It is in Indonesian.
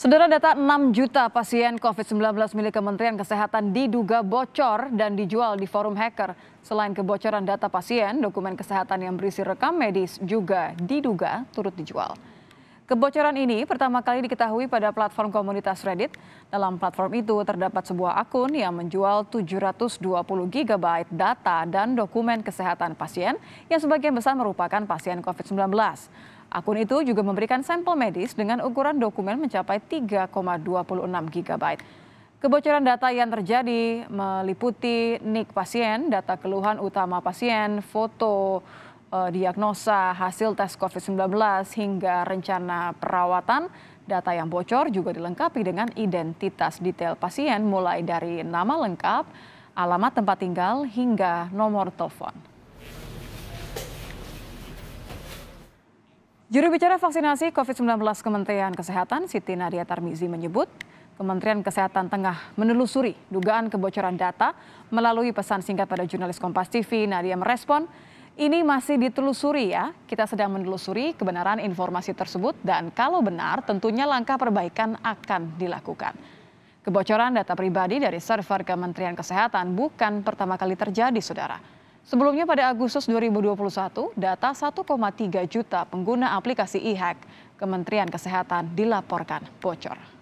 Saudara data 6 juta pasien COVID-19 milik Kementerian Kesehatan diduga bocor dan dijual di forum hacker. Selain kebocoran data pasien, dokumen kesehatan yang berisi rekam medis juga diduga turut dijual. Kebocoran ini pertama kali diketahui pada platform komunitas Reddit. Dalam platform itu terdapat sebuah akun yang menjual 720 GB data dan dokumen kesehatan pasien yang sebagian besar merupakan pasien COVID-19. Akun itu juga memberikan sampel medis dengan ukuran dokumen mencapai 3,26 GB. Kebocoran data yang terjadi meliputi nik pasien, data keluhan utama pasien, foto eh, diagnosa, hasil tes COVID-19 hingga rencana perawatan. Data yang bocor juga dilengkapi dengan identitas detail pasien mulai dari nama lengkap, alamat tempat tinggal hingga nomor telepon. Juru bicara vaksinasi COVID-19 Kementerian Kesehatan Siti Nadia Tarmizi menyebut Kementerian Kesehatan tengah menelusuri dugaan kebocoran data melalui pesan singkat pada jurnalis Kompas TV. Nadia merespon, ini masih ditelusuri ya. Kita sedang menelusuri kebenaran informasi tersebut dan kalau benar tentunya langkah perbaikan akan dilakukan. Kebocoran data pribadi dari server Kementerian Kesehatan bukan pertama kali terjadi, Saudara. Sebelumnya pada Agustus 2021, data 1,3 juta pengguna aplikasi e-hack Kementerian Kesehatan dilaporkan bocor.